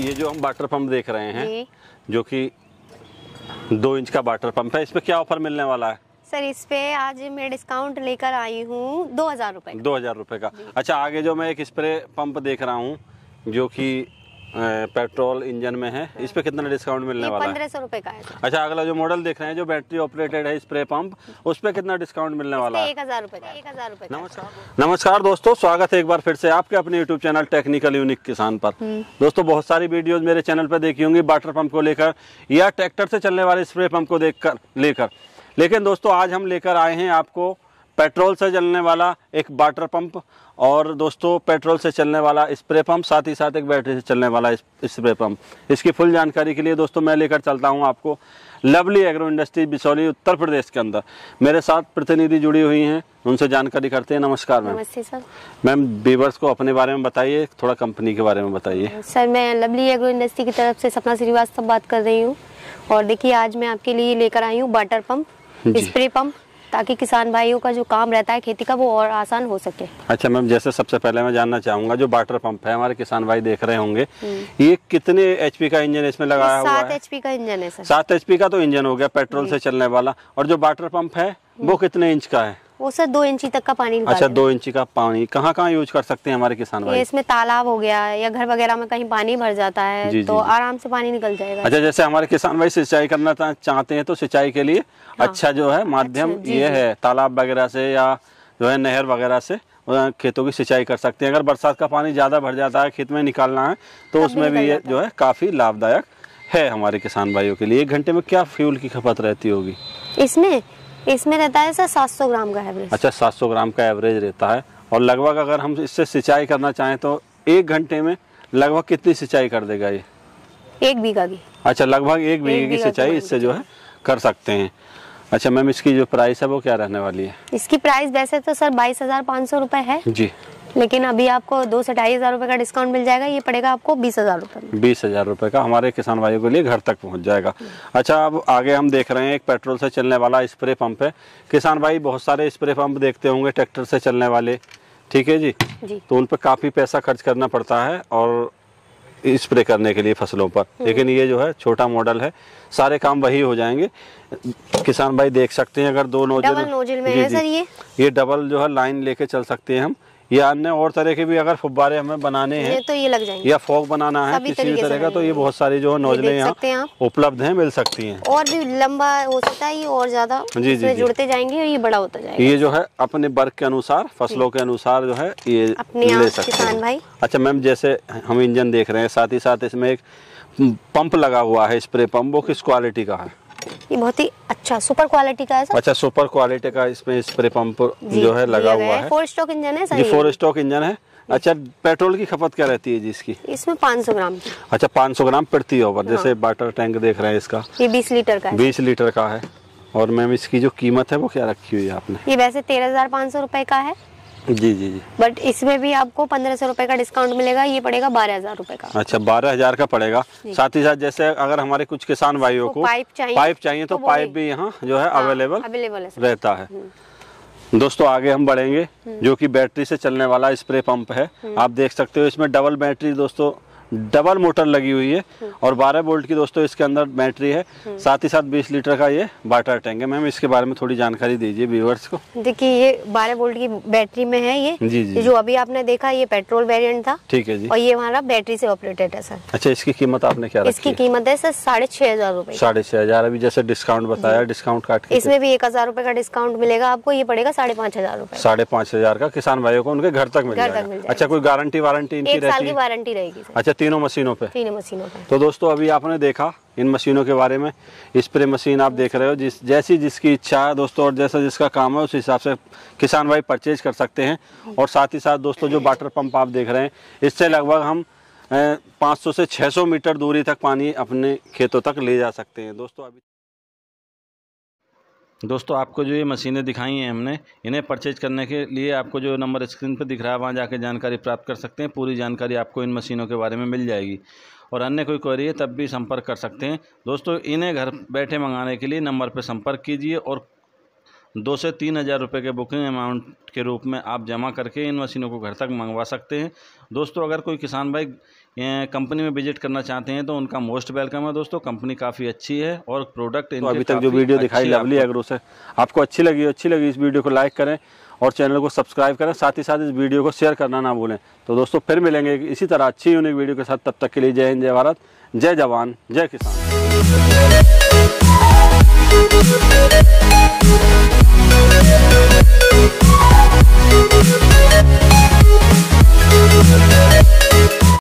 ये जो हम वाटर पंप देख रहे हैं जो कि दो इंच का वाटर पंप है इस क्या ऑफर मिलने वाला है सर इस पे आज मैं डिस्काउंट लेकर आई हूँ दो हजार रूपए दो हजार रूपए का अच्छा आगे जो मैं एक स्प्रे पंप देख रहा हूँ जो कि पेट्रोल इंजन में है इस पे कितना डिस्काउंट मिलने वाला है सौ रुपए का है अच्छा अगला जो मॉडल देख रहे हैं जो बैटरी ऑपरेटेड है स्प्रे पंप उस पे कितना डिस्काउंट मिलने वाला है एक हजार रुपए एक हजार रूपए नमस्कार नमस्कार दोस्तों स्वागत है एक बार फिर से आपके अपने यूट्यूब चैनल टेक्निकल यूनिक किसान पर हम्म। दोस्तों बहुत सारी वीडियोज मेरे चैनल पर देखी होंगी वाटर पंप को लेकर या ट्रैक्टर से चलने वाले स्प्रे पंप को देख लेकर लेकिन दोस्तों आज हम लेकर आए हैं आपको पेट्रोल से चलने वाला एक वाटर पंप और दोस्तों पेट्रोल से चलने वाला स्प्रे पंप साथ ही साथ एक बैटरी से चलने वाला स्प्रे इस, पंप इसकी फुल जानकारी के लिए दोस्तों मैं लेकर चलता हूं आपको lovely agro industry Bisauli Uttar Pradesh के अंदर मेरे साथ प्रतिनिधि जुड़ी हुई हैं उनसे जानकारी करते हैं नमस्कार मैम मैम बीवर्स को अपने बारे में बताइए थोड़ा कंपनी के बारे में बताइए सर मैं लवली एग्रो इंडस्ट्री की तरफ से सपना श्रीवास्तव बात कर रही हूँ और देखिए आज मैं आपके लिए लेकर आई हूँ वाटर पंप स्प्रे पंप ताकि किसान भाइयों का जो काम रहता है खेती का वो और आसान हो सके अच्छा मैम जैसे सबसे पहले मैं जानना चाहूंगा जो वाटर पंप है हमारे किसान भाई देख रहे होंगे हम्म। ये कितने एचपी का इंजन इसमें लगाया हुआ है सात एचपी का इंजन है सात एचपी का तो इंजन हो गया पेट्रोल से चलने वाला और जो वाटर पंप है वो हम्म। कितने इंच का है वो सर दो इंची तक का पानी अच्छा दो इंची का पानी कहाँ कहाँ यूज कर सकते हैं हमारे किसान भाई इसमें तालाब हो गया या घर वगैरह में कहीं पानी भर जाता है जी, तो जी, आराम से पानी निकल जाएगा अच्छा जैसे हमारे किसान भाई सिंचाई करना चाहते हैं तो सिंचाई के लिए हाँ, अच्छा जो है माध्यम अच्छा, ये है तालाब वगैरह से या जो है नहर वगैरह से खेतों की सिंचाई कर सकते हैं अगर बरसात का पानी ज़्यादा भर जाता है खेत में निकालना है तो उसमें भी ये जो है काफ़ी लाभदायक है हमारे किसान भाइयों के लिए एक घंटे में क्या फ्यूल की खपत रहती होगी इसमें इसमें रहता है सर सौ ग्राम का एवरेज अच्छा 700 ग्राम का एवरेज रहता है और लगभग अगर हम इससे सिंचाई करना चाहें तो एक घंटे में लगभग कितनी सिंचाई कर देगा ये एक बीघा की अच्छा लगभग एक बीघे की तो सिंचाई इससे जो है कर सकते हैं अच्छा मैम इसकी जो प्राइस है वो क्या रहने वाली है इसकी प्राइस वैसे तो सर बाईस हजार पाँच सौ रूपए है जी लेकिन अभी आपको दो से ढाई हजार रूपए का डिस्काउंट मिल जाएगा ये पड़ेगा आपको बीस हजार रूपए बीस हजार रूपए का हमारे किसान भाइयों के लिए घर तक पहुंच जाएगा अच्छा अब आगे हम देख रहे हैं एक पेट्रोल से चलने वाला स्प्रे पंप है किसान भाई बहुत सारे स्प्रे पंप देखते होंगे ट्रैक्टर से चलने वाले ठीक है जी, तो उन पर काफी पैसा खर्च करना पड़ता है और स्प्रे करने के लिए फसलों पर हम्म। लेकिन ये जो है छोटा मॉडल है सारे काम वही हो जाएंगे किसान भाई देख सकते हैं अगर दो नोजल, नोजल में जी, है सर ये ये डबल जो है लाइन लेके चल सकते हैं हम या अन्य और तरह के भी अगर फुब्बारे हमें बनाने हैं तो ये लग जाएंगे या फोक बनाना है किसी भी तरह का तो ये बहुत सारी जो है नोजले यहाँ उपलब्ध है मिल सकती है और भी लंबा हो सकता है ये और ज्यादा जी जी जुड़ते जाएंगे और ये बड़ा होता जाएगा ये जो है अपने वर्ग के अनुसार फसलों के अनुसार जो है ये ले सकते हैं अच्छा मैम जैसे हम इंजन देख रहे हैं साथ ही साथ इसमें एक पंप लगा हुआ है स्प्रे पंप वो किस क्वालिटी का है ये बहुत ही अच्छा सुपर क्वालिटी का है सर अच्छा सुपर क्वालिटी का इसमें स्प्रे पंप जो है लगा हुआ है फोर स्टॉक इंजन है सर ये फोर स्टॉक इंजन है अच्छा पेट्रोल की खपत क्या रहती है जी इसकी इसमें 500 ग्राम अच्छा 500 ग्राम प्रति ओवर हाँ। जैसे वाटर टैंक देख रहे हैं इसका ये 20 लीटर का 20 लीटर का है और मैम इसकी जो कीमत है वो क्या रखी हुई है आपने ये वैसे तेरह हजार पाँच सौ रूपए का है जी जी जी बट इसमें भी आपको पंद्रह सौ रूपये का डिस्काउंट मिलेगा ये पड़ेगा बारह हजार रूपए का अच्छा बारह हजार का पड़ेगा साथ ही साथ जैसे अगर हमारे कुछ किसान भाइयों तो को पाइप चाहिए पाइप चाहिए तो, तो पाइप भी यहाँ जो है अवेलेबल हाँ, अवेलेबल रहता है हम्म। दोस्तों आगे हम बढ़ेंगे हम्म। जो कि बैटरी से चलने वाला स्प्रे पंप है हम्म। आप देख सकते हो इसमें डबल बैटरी दोस्तों डबल मोटर लगी हुई है हम्म। और 12 वोल्ट की दोस्तों इसके अंदर बैटरी है हम्म। साथ ही साथ 20 लीटर का ये वाटर टैंक है मैम इसके बारे में थोड़ी जानकारी दीजिए व्यूवर्स को देखिए ये 12 वोल्ट की बैटरी में है ये जी जी जो अभी आपने देखा ये पेट्रोल वेरियंट था ठीक है जी और ये हमारा बैटरी से ऑपरेटेड है सर अच्छा इसकी कीमत आपने क्या इसकी कीमत है सर साढ़े छह हजार रूपए साढ़े छह हजार अभी जैसे डिस्काउंट बताया डिस्काउंट काट इसमें भी एक हजार रूपए का डिस्काउंट मिलेगा आपको ये पड़ेगा साढ़े पाँच हजार रूपए साढ़े पाँच हजार का किसान भाइयों को उनके घर तक मिलेगा अच्छा कोई गारंटी वारंटी साल की वारंटी रहेगी अच्छा तीनों मशीनों पे तीनों मशीनों पे तो दोस्तों अभी आपने देखा इन मशीनों के बारे में स्प्रे मशीन आप देख रहे हो जिस जैसी जिसकी इच्छा है दोस्तों और जैसा जिसका काम है उस हिसाब से किसान भाई परचेज कर सकते हैं और साथ ही साथ दोस्तों जो वाटर पंप आप देख रहे हैं इससे लगभग हम 500 से 600 मीटर दूरी तक पानी अपने खेतों तक ले जा सकते हैं दोस्तों अभी दोस्तों आपको जो ये मशीनें दिखाई हैं हमने इन्हें परचेज करने के लिए आपको जो नंबर स्क्रीन पर दिख रहा है वहाँ जाके जानकारी प्राप्त कर सकते हैं पूरी जानकारी आपको इन मशीनों के बारे में मिल जाएगी और अन्य कोई क्वेरी है तब भी संपर्क कर सकते हैं दोस्तों इन्हें घर बैठे मंगाने के लिए नंबर पर संपर्क कीजिए और दो से तीन हज़ार रुपये के बुकिंग अमाउंट के रूप में आप जमा करके इन मशीनों को घर तक मंगवा सकते हैं दोस्तों अगर कोई किसान भाई कंपनी में विजिट करना चाहते हैं तो उनका मोस्ट वेलकम है दोस्तों कंपनी काफ़ी अच्छी है और प्रोडक्ट तो अभी तक जो वीडियो दिखाई लवली एग्रो से आपको अच्छी लगी अच्छी लगी इस वीडियो को लाइक करें और चैनल को सब्सक्राइब करें साथ ही साथ इस वीडियो को शेयर करना ना भूलें तो दोस्तों फिर मिलेंगे इसी तरह अच्छी यूनिक वीडियो के साथ तब तक के लिए जय हिंद जय भारत जय जवान जय किसान